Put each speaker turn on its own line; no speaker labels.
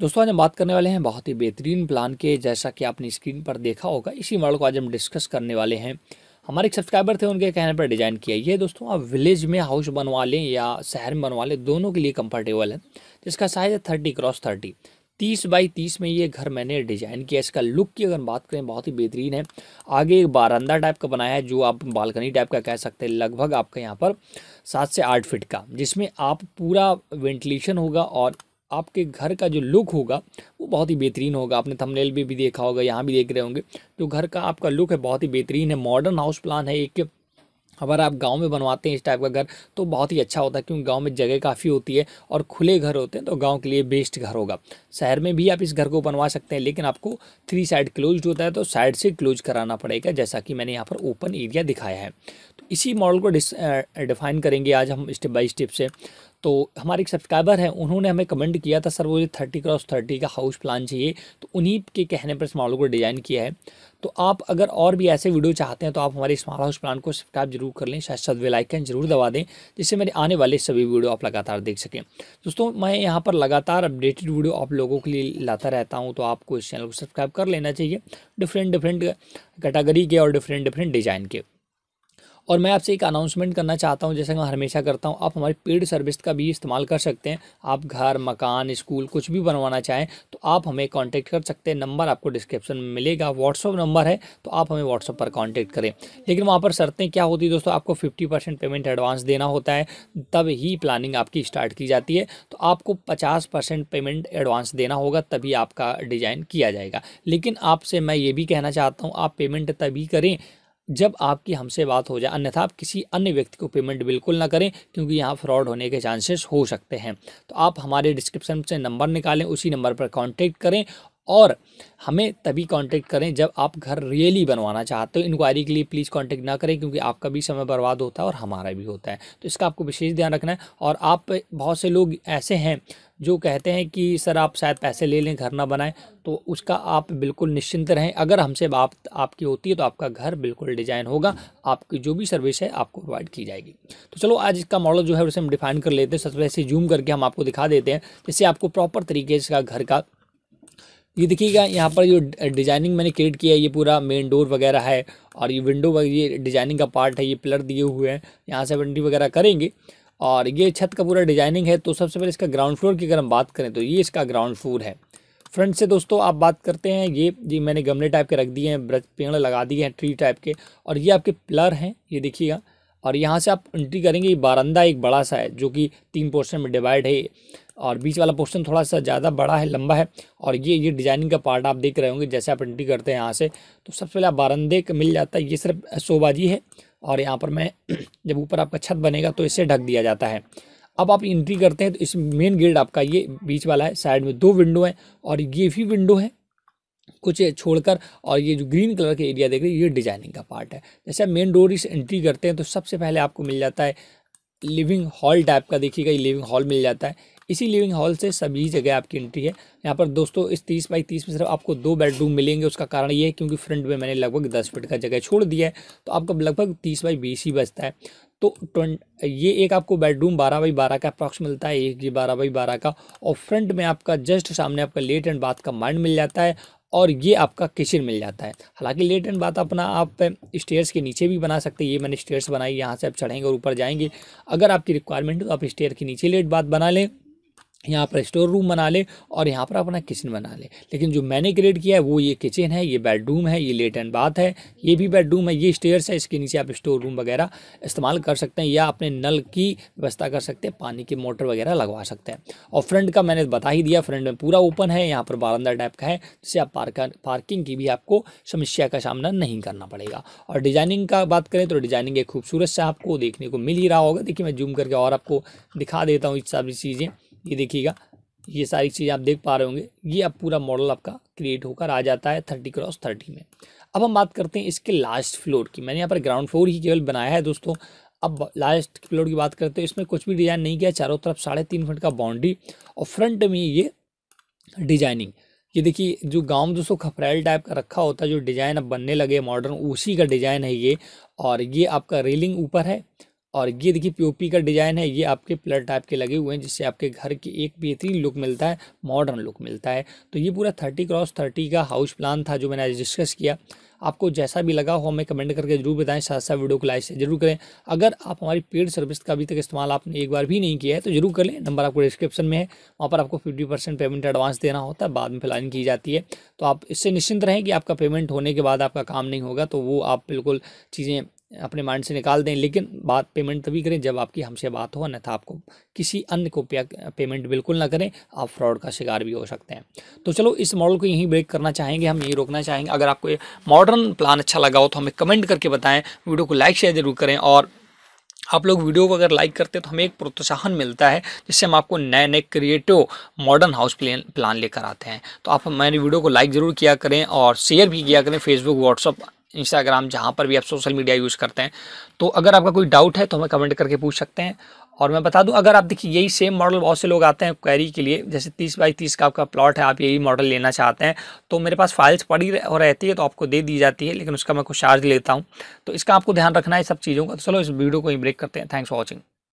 दोस्तों आज हम बात करने वाले हैं बहुत ही बेहतरीन प्लान के जैसा कि आपने स्क्रीन पर देखा होगा इसी मॉडल को आज हम डिस्कस करने वाले हैं हमारे एक सब्सक्राइबर थे उनके कहने पर डिज़ाइन किया ये दोस्तों आप विलेज में हाउस बनवा लें या शहर में बनवा लें दोनों के लिए कंफर्टेबल है जिसका साइज़ है थर्टी क्रॉस थर्टी तीस बाई तीस में ये घर मैंने डिज़ाइन किया इसका लुक की अगर बात करें बहुत ही बेहतरीन है आगे एक बारंदा टाइप का बनाया है जो आप बालकनी टाइप का कह सकते हैं लगभग आपका यहाँ पर सात से आठ फिट का जिसमें आप पूरा वेंटिलेशन होगा और आपके घर का जो लुक होगा वो बहुत ही बेहतरीन होगा आपने थंबनेल भी, भी देखा होगा यहाँ भी देख रहे होंगे जो घर का आपका लुक है बहुत ही बेहतरीन है मॉडर्न हाउस प्लान है एक अगर आप गांव में बनवाते हैं इस टाइप का घर तो बहुत ही अच्छा होता है क्योंकि गांव में जगह काफ़ी होती है और खुले घर होते हैं तो गांव के लिए बेस्ट घर होगा शहर में भी आप इस घर को बनवा सकते हैं लेकिन आपको थ्री साइड क्लोज होता है तो साइड से क्लोज कराना पड़ेगा जैसा कि मैंने यहाँ पर ओपन एरिया दिखाया है तो इसी मॉडल को डिफाइन करेंगे आज हम स्टेप बाई स्टेप से तो हमारे एक सब्सक्राइबर हैं उन्होंने हमें कमेंट किया था सर वो ये थर्टी क्रॉस थर्टी का हाउस प्लान चाहिए तो उन्हीं के कहने पर इस मॉडल को डिज़ाइन किया है तो आप अगर और भी ऐसे वीडियो चाहते हैं तो आप हमारे स्मॉल हाउस प्लान को सब्सक्राइब जरूर कर लें शायद सदवे लाइकन जरूर दबा दें जिससे मेरे आने वाले सभी वीडियो आप लगातार देख सकें दोस्तों मैं यहाँ पर लगातार अपडेटेड वीडियो आप लोगों के लिए लाता रहता हूँ तो आपको इस चैनल को सब्सक्राइब कर लेना चाहिए डिफरेंट डिफरेंट कैटागरी के और डिफरेंट डिफरेंट डिज़ाइन के और मैं आपसे एक अनाउंसमेंट करना चाहता हूँ जैसे मैं हमेशा करता हूँ आप हमारी पेड सर्विस का भी इस्तेमाल कर सकते हैं आप घर मकान स्कूल कुछ भी बनवाना चाहें तो आप हमें कॉन्टैक्ट कर सकते हैं नंबर आपको डिस्क्रिप्शन में मिलेगा व्हाट्सअप नंबर है तो आप हमें व्हाट्सअप पर कॉन्टैक्ट करें लेकिन वहाँ पर शर्तें क्या होती है दोस्तों आपको फिफ्टी पेमेंट एडवांस देना होता है तब ही प्लानिंग आपकी स्टार्ट की जाती है तो आपको पचास पेमेंट एडवांस देना होगा तभी आपका डिज़ाइन किया जाएगा लेकिन आपसे मैं ये भी कहना चाहता हूँ आप पेमेंट तभी करें जब आपकी हमसे बात हो जाए अन्यथा आप किसी अन्य व्यक्ति को पेमेंट बिल्कुल ना करें क्योंकि यहाँ फ्रॉड होने के चांसेस हो सकते हैं तो आप हमारे डिस्क्रिप्शन से नंबर निकालें उसी नंबर पर कॉन्टैक्ट करें और हमें तभी कांटेक्ट करें जब आप घर रियली बनवाना चाहते हो इंक्वायरी के लिए प्लीज़ कांटेक्ट ना करें क्योंकि आपका भी समय बर्बाद होता है और हमारा भी होता है तो इसका आपको विशेष ध्यान रखना है और आप बहुत से लोग ऐसे हैं जो कहते हैं कि सर आप शायद पैसे ले लें घर ना बनाएं तो उसका आप बिल्कुल निश्चिंत रहें अगर हमसे बात आपकी होती है तो आपका घर बिल्कुल डिजाइन होगा आपकी जो भी सर्विस है आपको प्रोवाइड की जाएगी तो चलो आज इसका मॉडल जो है उसे हम डिफाइन कर लेते हैं सबसे पहले जूम करके हम आपको दिखा देते हैं जिससे आपको प्रॉपर तरीके से घर का ये देखिएगा यहाँ पर जो डिजाइनिंग मैंने क्रिएट किया है ये पूरा मेन डोर वगैरह है और ये विंडो ये डिजाइनिंग का पार्ट है ये पिलर दिए हुए हैं यहाँ से एंट्री वगैरह करेंगे और ये छत का पूरा डिजाइनिंग है तो सबसे पहले इसका ग्राउंड फ्लोर की अगर हम बात करें तो ये इसका ग्राउंड फ्लोर है फ्रंट से दोस्तों आप बात करते हैं ये जी मैंने गमले टाइप के रख दिए हैं पेड़ लगा दिए हैं ट्री टाइप के और ये आपके पिलर हैं ये देखिएगा और यहाँ से आप एंट्री करेंगे बारंदा एक बड़ा सा है जो कि तीन पोर्शन में डिवाइड है और बीच वाला पोर्शन थोड़ा सा ज़्यादा बड़ा है लंबा है और ये ये डिजाइनिंग का पार्ट आप देख रहे होंगे जैसे आप एंट्री करते हैं यहाँ से तो सबसे पहले आप बारंदे का मिल जाता है ये सिर्फ शोबाजी है और यहाँ पर मैं जब ऊपर आपका छत बनेगा तो इसे ढक दिया जाता है अब आप एंट्री करते हैं तो इस मेन गेट आपका ये बीच वाला है साइड में दो विंडो है और ये भी विंडो है कुछ छोड़कर और ये जो ग्रीन कलर के एरिया देख रहे हैं ये डिजाइनिंग का पार्ट है जैसे आप मेन डोर इस एंट्री करते हैं तो सबसे पहले आपको मिल जाता है लिविंग हॉल टाइप का देखिएगा ये लिविंग हॉल मिल जाता है इसी लिविंग हॉल से सभी जगह आपकी एंट्री है यहाँ पर दोस्तों इस तीस बाई तीस में सिर्फ आपको दो बेडरूम मिलेंगे उसका कारण ये है क्योंकि फ्रंट में मैंने लगभग दस फीट का जगह छोड़ दिया है तो आपका लगभग तीस बाई बीस ही बचता है तो ट्वेंट ये एक आपको बेडरूम बारह बाई बारह का अप्रॉक्स मिलता है एक ये बारह बाई बारह का और फ्रंट में आपका जस्ट सामने आपका लेट एंड बाथ का माइंड मिल जाता है और ये आपका किचन मिल जाता है हालांकि लेट एंड बात अपना आप स्टेयर्स के नीचे भी बना सकते हैं ये मैंने स्टेयर्स बनाई यहाँ से आप चढ़ेंगे और ऊपर जाएंगे अगर आपकी रिक्वायरमेंट हो तो आप स्टेयर के नीचे लेट बात बना लें यहाँ पर स्टोर रूम बना ले और यहाँ पर अपना किचन बना ले लेकिन जो मैंने क्रिएट किया है वो ये किचन है ये बेडरूम है ये एंड बाथ है ये भी बेडरूम है ये स्टेयर्स है इसके नीचे आप स्टोर रूम वगैरह इस्तेमाल कर सकते हैं या अपने नल की व्यवस्था कर सकते हैं पानी की मोटर वगैरह लगवा सकते हैं और फ्रंट का मैंने बता ही दिया फ्रंट में पूरा ओपन है यहाँ पर बारंदा टाइप का है जिससे आप पार्क पार्किंग की भी आपको समस्या का सामना नहीं करना पड़ेगा और डिजाइनिंग का बात करें तो डिजाइनिंग एक खूबसूरत से आपको देखने को मिल ही रहा होगा देखिए मैं जूम करके और आपको दिखा देता हूँ सारी चीज़ें ये देखिएगा ये सारी चीज़ आप देख पा रहे होंगे ये अब पूरा मॉडल आपका क्रिएट होकर आ जाता है थर्टी क्रॉस थर्टी में अब हम बात करते हैं इसके लास्ट फ्लोर की मैंने यहाँ पर ग्राउंड फ्लोर ही केवल बनाया है दोस्तों अब लास्ट फ्लोर की बात करते हैं इसमें कुछ भी डिज़ाइन नहीं किया चारों तरफ साढ़े तीन फुट का बाउंड्री और फ्रंट में ये डिजाइनिंग ये देखिए जो गांव दोस्तों खपरेल टाइप का रखा होता है जो डिज़ाइन अब बनने लगे मॉडर्न उसी का डिज़ाइन है ये और ये आपका रेलिंग ऊपर है और ये देखिए पीओपी का डिज़ाइन है ये आपके प्लट टाइप के लगे हुए हैं जिससे आपके घर की एक बेहतरीन लुक मिलता है मॉडर्न लुक मिलता है तो ये पूरा थर्टी क्रॉस थर्टी का हाउस प्लान था जो मैंने आज डिस्कस किया आपको जैसा भी लगा हो हमें कमेंट करके जरूर बताएं साथ साथ वीडियो को लाइक से जरूर करें अगर आप हमारी पेड सर्विस का अभी तक इस्तेमाल आपने एक बार भी नहीं किया है तो जरूर कर लें नंबर आपको डिस्क्रिप्शन में है वहाँ पर आपको फिफ्टी परसेंट पेमेंट एडवांस देना होता है बाद में प्लानिंग की जाती है तो आप इससे निश्चिंत रहें कि आपका पेमेंट होने के बाद आपका काम नहीं होगा तो वो आप बिल्कुल चीज़ें अपने माइंड से निकाल दें लेकिन बात पेमेंट तभी करें जब आपकी हमसे बात हो अन्यथा आपको किसी अन्य को पेमेंट बिल्कुल ना करें आप फ्रॉड का शिकार भी हो सकते हैं तो चलो इस मॉडल को यहीं ब्रेक करना चाहेंगे हम यहीं रोकना चाहेंगे अगर आपको ये मॉडर्न प्लान अच्छा लगा हो तो हमें कमेंट करके बताएं वीडियो को लाइक शेयर जरूर करें और आप लोग वीडियो को अगर लाइक करते हैं तो हमें एक प्रोत्साहन मिलता है जिससे हम आपको नए नए creative modern house plan plan लेकर आते हैं तो आप मेरी वीडियो को लाइक ज़रूर किया करें और शेयर भी किया करें फेसबुक व्हाट्सअप इंस्टाग्राम जहाँ पर भी आप सोशल मीडिया यूज़ करते हैं तो अगर आपका कोई डाउट है तो हमें कमेंट करके पूछ सकते हैं और मैं बता दूं अगर आप देखिए यही सेम मॉडल बहुत से लोग आते हैं क्वेरी के लिए जैसे तीस बाई तीस का आपका प्लॉट है आप यही मॉडल लेना चाहते हैं तो मेरे पास फाइल्स पड़ी और रहती है तो आपको दे दी जाती है लेकिन उसका मैं कुछ चार्ज लेता हूँ तो इसका आपको ध्यान रखना है सब चीज़ों का तो चलो इस वीडियो को ही ब्रेक करते हैं थैंक्स फॉर वॉचिंग